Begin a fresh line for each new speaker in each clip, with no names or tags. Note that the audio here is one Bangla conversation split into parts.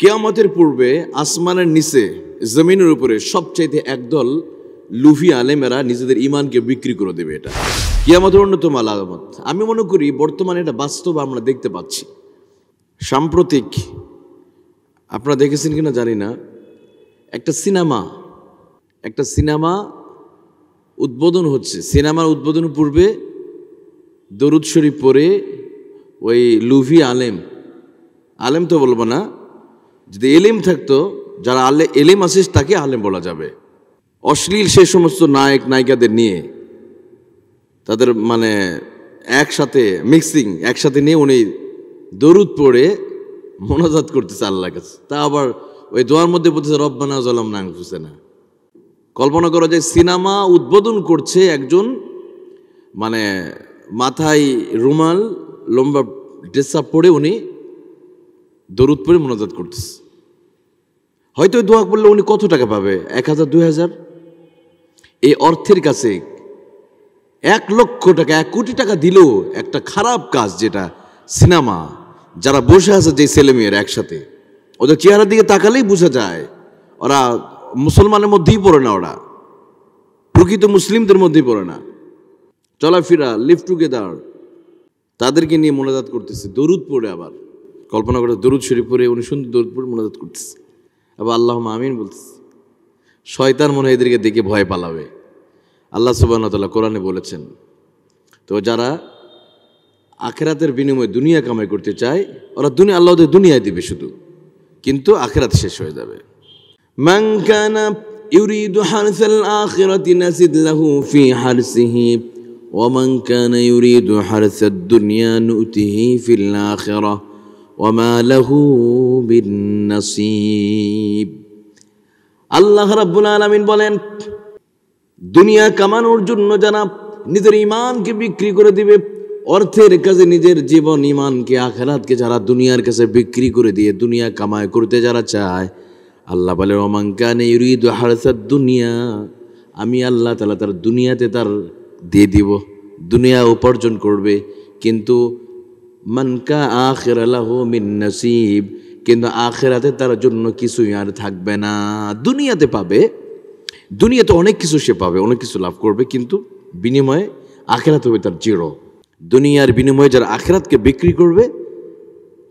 কেয়ামতের পূর্বে আসমানের নিচে জমিনের উপরে সবচাইতে একদল লুফি আলেমেরা নিজেদের ইমানকে বিক্রি করে দেবে এটা কেয়ামতের অন্যতম আলামত আমি মনে করি বর্তমানে এটা বাস্তব আমরা দেখতে পাচ্ছি সাম্প্রতিক আপনারা দেখেছেন কিনা জানি না একটা সিনেমা একটা সিনেমা উদ্বোধন হচ্ছে সিনেমার উদ্বোধন পূর্বে দরুদ শরীফ পরে ওই লুভি আলেম আলেম তো বলবো না যদি এলিম থাকতো যারা আলে এলিম আসিস তাকে আলেম বলা যাবে অশ্লীল সে সমস্ত নায়ক নায়িকাদের নিয়ে তাদের মানে একসাথে মিক্সিং একসাথে নিয়ে উনি দরুদ পড়ে মনোজাত করতেছে আল্লাহ কাছে তা আবার ওই দোয়ার মধ্যে বলতেছে রব্বানা জলাম নাং না কল্পনা করা যায় সিনেমা উদ্বোধন করছে একজন মানে মাথায় রুমাল লম্বা ড্রেসা পড়ে পরে উনি দরুদ পরে মোনাজাত করতেছে হয়তো ওই দোয়া পড়লে উনি কত টাকা পাবে এক হাজার দুই হাজার এই অর্থের কাছে এক লক্ষ টাকা এক কোটি টাকা দিলেও একটা খারাপ কাজ যেটা সিনেমা যারা বসে আছে যে ছেলে মেয়ের একসাথে ওদের চেহারার দিকে তাকালেই বোঝা যায় ওরা মুসলমানের মধ্যেই পড়ে না ওরা প্রকৃত মুসলিমদের মধ্যেই পড়ে না চলাফেরা লিভ টুগেদার তাদেরকে নিয়ে মোনাজাত করতেছে দরুদ পড়ে আবার কল্পনা করে দরুদ শরীফ পরে উনি সুন্দর দরুদ পরে মোনাজাত করতেছে আবার আল্লাহ আমিন বলতেছে শয়তান মনে এদেরকে দেখে ভয় পালাবে আল্লাহ সুবাহতাল্লাহ কোরআনে বলেছেন তো যারা আখেরাতের বিনিময়ে দুনিয়া কামাই করতে চায় ওরা দুনিয়া আল্লাহদের দুনিয়ায় দিবে শুধু কিন্তু আখেরাত শেষ হয়ে যাবে মাংকানা يريد حرث ওমা লাহু বিন নাসিব আল্লাহ রাব্বুল আলামিন বলেন দুনিয়া কামানোর জন্য যারা নিজের ইমানকে বিক্রি করে দিবে অর্থের কাছে নিজের জীবন ইমানকে আখেরাতকে যারা দুনিয়ার কাছে বিক্রি করে দিয়ে দুনিয়া কামায় করতে যারা চায় আল্লাহ বলে রমাঙ্কানে ইউরিদ হারসার দুনিয়া আমি আল্লাহ তালা তার দুনিয়াতে তার দিয়ে দিব দুনিয়া উপার্জন করবে কিন্তু মানকা আখের আল্লাহ মিন নসিব কিন্তু আখেরাতে তার জন্য কিছুই আর থাকবে না দুনিয়াতে পাবে দুনিয়াতে অনেক কিছু সে পাবে অনেক কিছু লাভ করবে কিন্তু বিনিময়ে আখেরাত হবে তার জিরো দুনিয়ার বিনিময়ে যারা আখেরাতকে বিক্রি করবে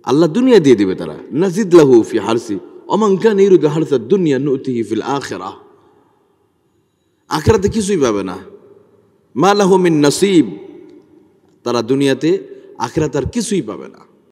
আল্লাহ দুনিয়া দিয়ে দেবে তারা নাজিদ লাহু ফি হারসি অমংকা নিরুদ হারসা দুনিয়া নুতি ফিল আখেরা আখেরাতে কিছুই পাবে না মা লাহ মিন নাসিব তারা দুনিয়াতে আখেরাত আর কিছুই পাবে না